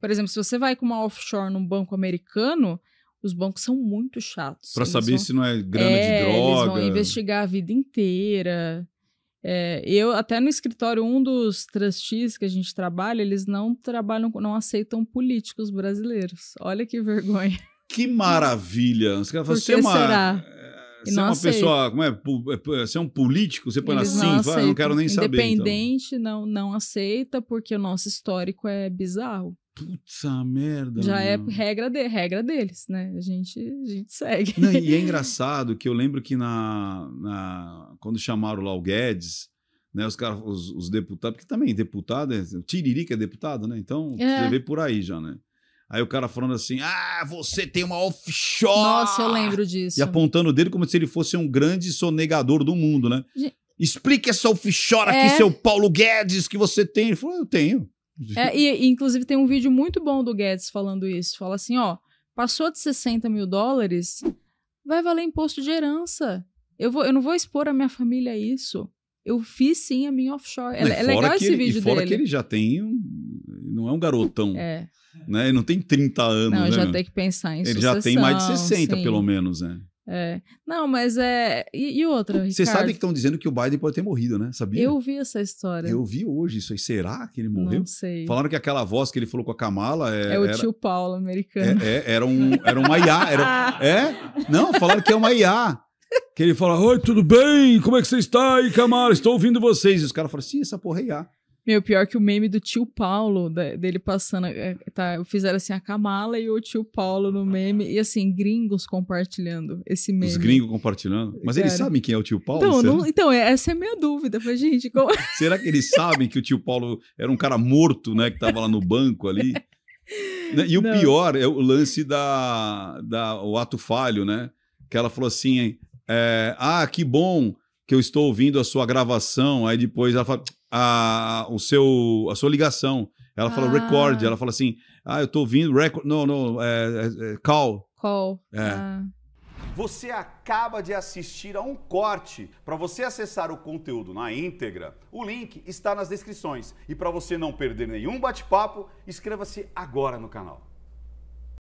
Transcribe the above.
Por exemplo, se você vai com uma offshore num banco americano, os bancos são muito chatos. Para saber vão... se não é grana é, de droga. Eles vão investigar a vida inteira. É, eu, até no escritório, um dos trustees que a gente trabalha, eles não trabalham, não aceitam políticos brasileiros. Olha que vergonha. Que maravilha! Você é quer uma... será? É, você é uma pessoa, como é? é você é um político, você põe assim, não, vai, não quero nem Independente, saber. Então. Independente, não, não aceita, porque o nosso histórico é bizarro. Putz, é a merda. Já é regra, de, regra deles, né? A gente, a gente segue. Não, e é engraçado que eu lembro que na, na quando chamaram lá o Guedes, né, os, caras, os, os deputados, porque também deputado, é, Tiririca é deputado, né? Então, é. você vê por aí já, né? Aí o cara falando assim: ah, você tem uma offshore. Nossa, eu lembro disso. E apontando dele como se ele fosse um grande sonegador do mundo, né? Gente... Explique essa offshore é. aqui, seu Paulo Guedes, que você tem. Ele falou: eu tenho. É, e, inclusive, tem um vídeo muito bom do Guedes falando isso. Fala assim: ó, passou de 60 mil dólares, vai valer imposto de herança. Eu, vou, eu não vou expor a minha família a isso. Eu fiz sim a minha offshore. É, é, é legal esse ele, vídeo e fora dele. que ele já tem. Um, não é um garotão. É. Né? Ele não tem 30 anos. Não, né? já tem que pensar em Ele sucessão, já tem mais de 60, sim. pelo menos, né? É. Não, mas é. E, e outra, Você sabe que estão dizendo que o Biden pode ter morrido, né? Sabia? Eu vi essa história. Eu vi hoje isso aí. Será que ele morreu? Não sei. Falaram que aquela voz que ele falou com a Kamala. É, é o era... tio Paulo americano. É, é, era, um, era uma IA. Era... é? Não, falaram que é uma IA. Que ele fala: Oi, tudo bem? Como é que você está aí, Kamala? Estou ouvindo vocês. E os caras falaram: Sim, essa porra é IA. Meu, pior que o meme do tio Paulo, dele passando. É, tá, fizeram assim a Kamala e o tio Paulo no meme. E assim, gringos compartilhando esse meme. Os gringos compartilhando. Mas Cara. eles sabem quem é o tio Paulo? Então, não, então é, essa é a minha dúvida. falei, gente, Será que eles sabem que o tio Paulo era um cara morto, né? Que tava lá no banco ali? Né, e o não. pior é o lance da, da o ato falho, né? Que ela falou assim: é, ah, que bom que eu estou ouvindo a sua gravação. Aí depois ela fala: a, o seu, a sua ligação. Ela ah. fala record, ela fala assim, ah, eu tô ouvindo record, não, não, é, é, é, call. Call. É. Ah. Você acaba de assistir a um corte. Para você acessar o conteúdo na íntegra, o link está nas descrições. E para você não perder nenhum bate-papo, inscreva-se agora no canal.